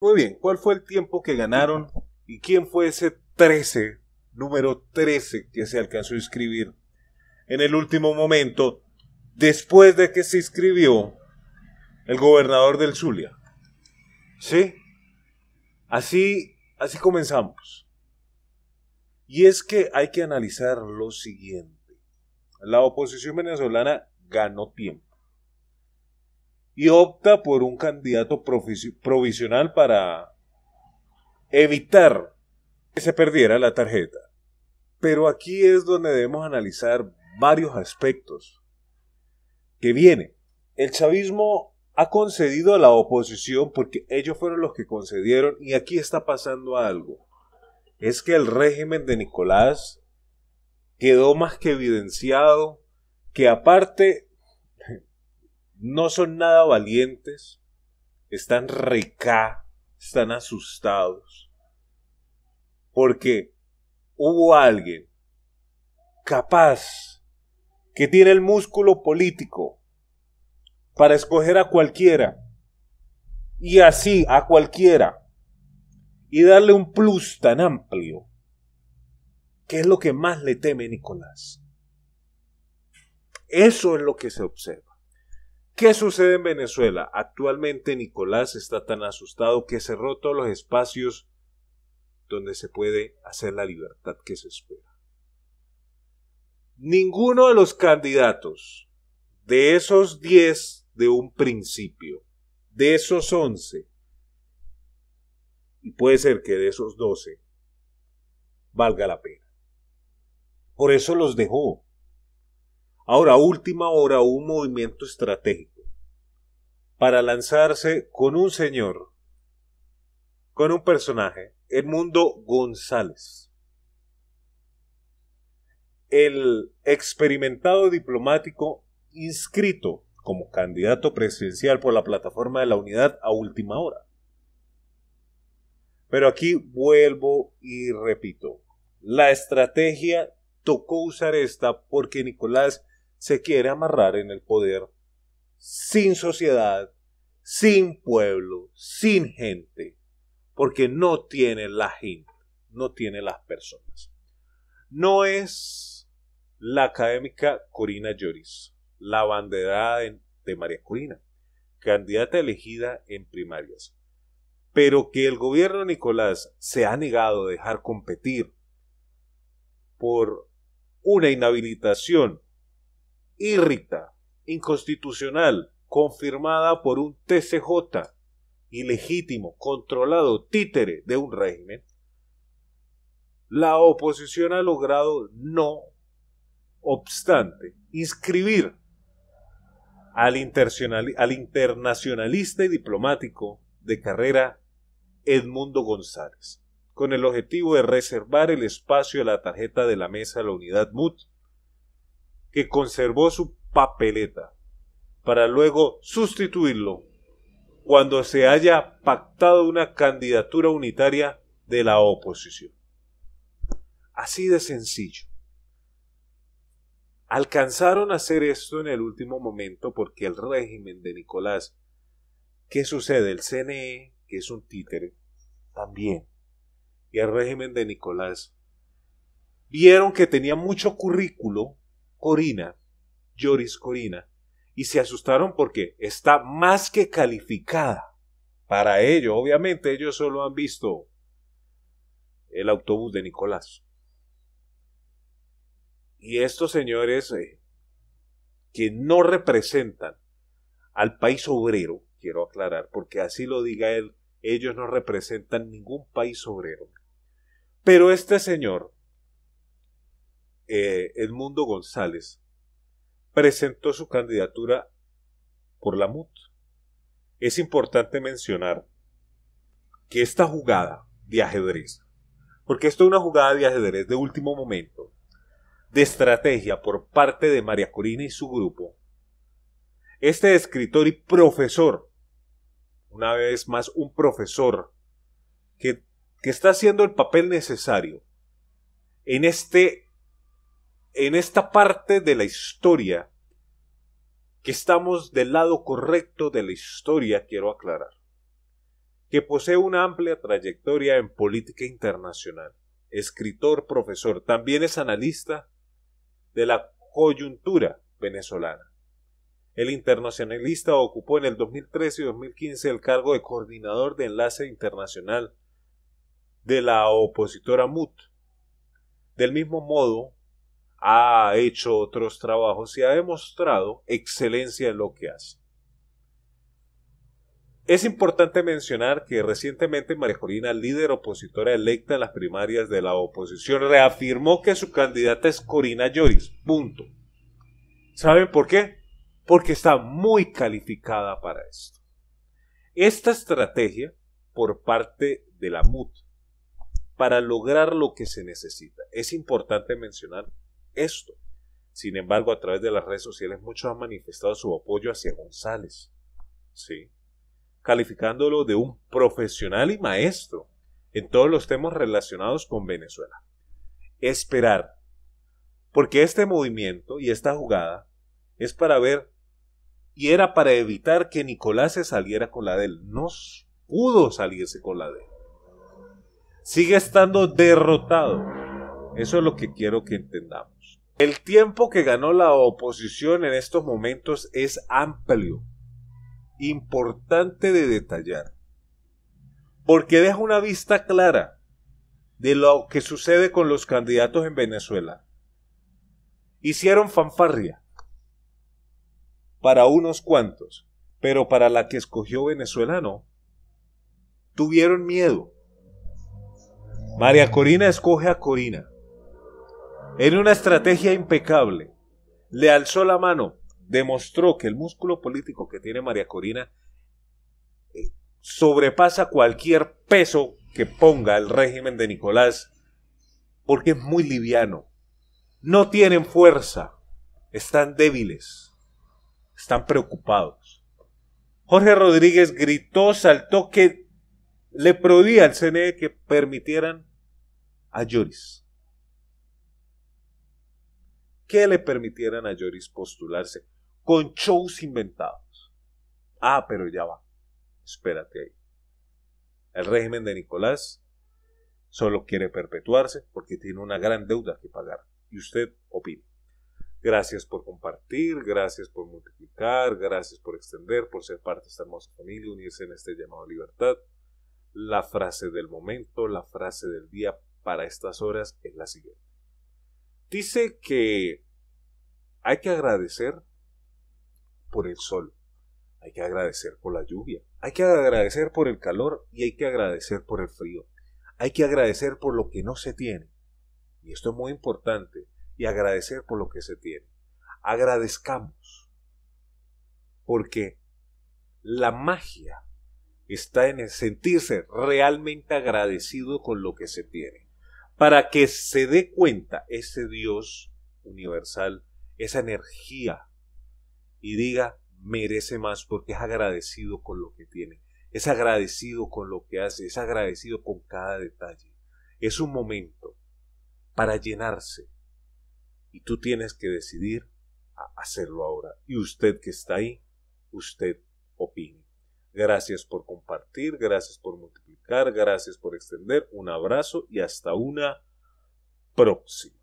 Muy bien, ¿cuál fue el tiempo que ganaron y quién fue ese 13, número 13 que se alcanzó a inscribir en el último momento después de que se inscribió el gobernador del Zulia? ¿Sí? Así, así comenzamos. Y es que hay que analizar lo siguiente. La oposición venezolana ganó tiempo y opta por un candidato provisional para evitar que se perdiera la tarjeta. Pero aquí es donde debemos analizar varios aspectos que viene. El chavismo ha concedido a la oposición porque ellos fueron los que concedieron y aquí está pasando algo. Es que el régimen de Nicolás quedó más que evidenciado que aparte no son nada valientes, están recá, están asustados, porque hubo alguien capaz que tiene el músculo político para escoger a cualquiera y así a cualquiera y darle un plus tan amplio, que es lo que más le teme Nicolás. Eso es lo que se observa. ¿Qué sucede en Venezuela? Actualmente Nicolás está tan asustado que cerró todos los espacios donde se puede hacer la libertad que se espera. Ninguno de los candidatos de esos 10 de un principio, de esos 11, y puede ser que de esos 12, valga la pena. Por eso los dejó. Ahora, última hora, un movimiento estratégico para lanzarse con un señor, con un personaje, Edmundo González, el experimentado diplomático inscrito como candidato presidencial por la plataforma de la unidad a última hora. Pero aquí vuelvo y repito, la estrategia tocó usar esta porque Nicolás se quiere amarrar en el poder sin sociedad, sin pueblo, sin gente, porque no tiene la gente, no tiene las personas. No es la académica Corina Lloris, la banderada de, María Corina, candidata elegida en primarias, pero que el gobierno Nicolás se ha negado a dejar competir por una inhabilitación irrita, inconstitucional, confirmada por un TCJ ilegítimo, controlado, títere de un régimen, la oposición ha logrado no obstante inscribir al, internacionalista y diplomático de carrera Edmundo González, con el objetivo de reservar el espacio a la tarjeta de la mesa de la unidad MUT que conservó su papeleta, para luego sustituirlo cuando se haya pactado una candidatura unitaria de la oposición. Así de sencillo. Alcanzaron a hacer esto en el último momento porque el régimen de Nicolás, ¿qué sucede? El CNE, que es un títere, también, y el régimen de Nicolás, vieron que tenía mucho currículo Corina, Joris Corina, y se asustaron porque está más que calificada. Para ello, obviamente, ellos solo han visto el autobús de Nicolás. Y estos señores eh, que no representan al país obrero, quiero aclarar, porque así lo diga él, ellos no representan ningún país obrero. Pero este señor eh, Edmundo González presentó su candidatura por la MUT. Es importante mencionar que esta jugada de ajedrez, porque esto es una jugada de ajedrez de último momento, de estrategia por parte de María Corina y su grupo, este escritor y profesor, una vez más un profesor, que, que está haciendo el papel necesario en este en esta parte de la historia que estamos del lado correcto de la historia, quiero aclarar, que posee una amplia trayectoria en política internacional, escritor, profesor, también es analista de la coyuntura venezolana. El internacionalista ocupó en el 2013 y 2015 el cargo de coordinador de enlace internacional de la opositora MUT. Del mismo modo, ha hecho otros trabajos y ha demostrado excelencia en lo que hace. Es importante mencionar que recientemente María Corina, líder opositora electa en las primarias de la oposición, reafirmó que su candidata es Corina Lloris. Punto. ¿Saben por qué? Porque está muy calificada para esto. Esta estrategia por parte de la MUT para lograr lo que se necesita. Es importante mencionar esto. Sin embargo, a través de las redes sociales muchos han manifestado su apoyo hacia González, ¿sí? calificándolo de un profesional y maestro en todos los temas relacionados con Venezuela. Esperar, porque este movimiento y esta jugada es para ver y era para evitar que Nicolás se saliera con la de él. No pudo salirse con la de Sigue estando derrotado eso es lo que quiero que entendamos. El tiempo que ganó la oposición en estos momentos es amplio, importante de detallar, porque deja una vista clara de lo que sucede con los candidatos en Venezuela. Hicieron fanfarria para unos cuantos, pero para la que escogió Venezuela no. Tuvieron miedo. María Corina escoge a Corina. En una estrategia impecable, le alzó la mano, demostró que el músculo político que tiene María Corina eh, sobrepasa cualquier peso que ponga el régimen de Nicolás, porque es muy liviano. No tienen fuerza, están débiles, están preocupados. Jorge Rodríguez gritó, saltó que le prohibía al CNE que permitieran a Lloris que le permitieran a Lloris postularse con shows inventados. Ah, pero ya va. Espérate ahí. El régimen de Nicolás solo quiere perpetuarse porque tiene una gran deuda que pagar. Y usted opina. Gracias por compartir, gracias por multiplicar, gracias por extender, por ser parte de esta hermosa familia, unirse en este llamado libertad. La frase del momento, la frase del día para estas horas es la siguiente. Dice que hay que agradecer por el sol, hay que agradecer por la lluvia, hay que agradecer por el calor y hay que agradecer por el frío. Hay que agradecer por lo que no se tiene. Y esto es muy importante. Y agradecer por lo que se tiene. Agradezcamos. Porque la magia está en el sentirse realmente agradecido con lo que se tiene para que se dé cuenta ese Dios universal, esa energía, y diga, merece más porque es agradecido con lo que tiene, es agradecido con lo que hace, es agradecido con cada detalle. Es un momento para llenarse y tú tienes que decidir hacerlo ahora. Y usted que está ahí, usted opine. Gracias por compartir, gracias por multiplicar, gracias por extender. Un abrazo y hasta una próxima.